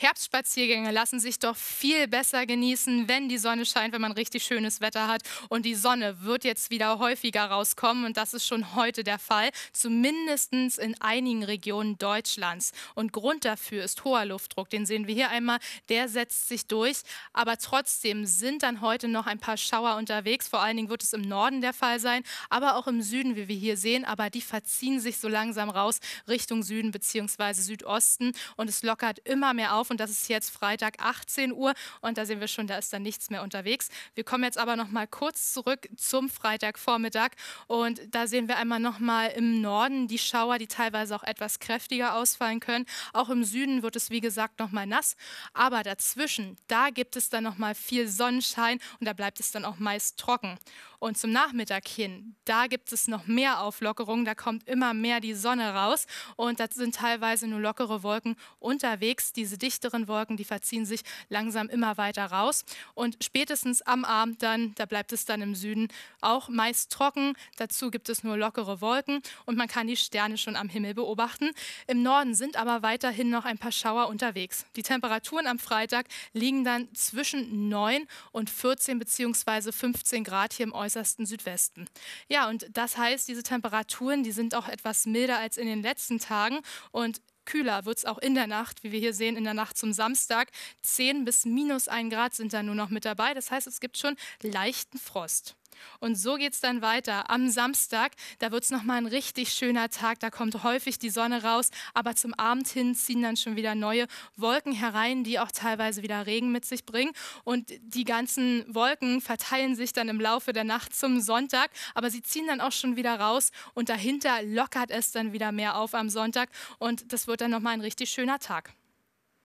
Herbstspaziergänge lassen sich doch viel besser genießen, wenn die Sonne scheint, wenn man richtig schönes Wetter hat. Und die Sonne wird jetzt wieder häufiger rauskommen und das ist schon heute der Fall, zumindest in einigen Regionen Deutschlands. Und Grund dafür ist hoher Luftdruck, den sehen wir hier einmal, der setzt sich durch. Aber trotzdem sind dann heute noch ein paar Schauer unterwegs, vor allen Dingen wird es im Norden der Fall sein, aber auch im Süden, wie wir hier sehen, aber die verziehen sich so langsam raus Richtung Süden bzw. Südosten und es lockert immer mehr auf und das ist jetzt Freitag 18 Uhr und da sehen wir schon, da ist dann nichts mehr unterwegs. Wir kommen jetzt aber noch mal kurz zurück zum Freitagvormittag und da sehen wir einmal noch mal im Norden die Schauer, die teilweise auch etwas kräftiger ausfallen können. Auch im Süden wird es wie gesagt noch mal nass, aber dazwischen, da gibt es dann noch mal viel Sonnenschein und da bleibt es dann auch meist trocken. Und zum Nachmittag hin, da gibt es noch mehr Auflockerungen, da kommt immer mehr die Sonne raus und da sind teilweise nur lockere Wolken unterwegs. Diese dichteren Wolken, die verziehen sich langsam immer weiter raus und spätestens am Abend dann, da bleibt es dann im Süden auch meist trocken. Dazu gibt es nur lockere Wolken und man kann die Sterne schon am Himmel beobachten. Im Norden sind aber weiterhin noch ein paar Schauer unterwegs. Die Temperaturen am Freitag liegen dann zwischen 9 und 14 bzw. 15 Grad hier im Äußeren äußersten Südwesten. Ja, und das heißt, diese Temperaturen, die sind auch etwas milder als in den letzten Tagen und kühler wird es auch in der Nacht, wie wir hier sehen, in der Nacht zum Samstag. 10 bis minus 1 Grad sind da nur noch mit dabei. Das heißt, es gibt schon leichten Frost. Und so geht es dann weiter. Am Samstag, da wird es nochmal ein richtig schöner Tag, da kommt häufig die Sonne raus, aber zum Abend hin ziehen dann schon wieder neue Wolken herein, die auch teilweise wieder Regen mit sich bringen. Und die ganzen Wolken verteilen sich dann im Laufe der Nacht zum Sonntag, aber sie ziehen dann auch schon wieder raus und dahinter lockert es dann wieder mehr auf am Sonntag und das wird dann nochmal ein richtig schöner Tag.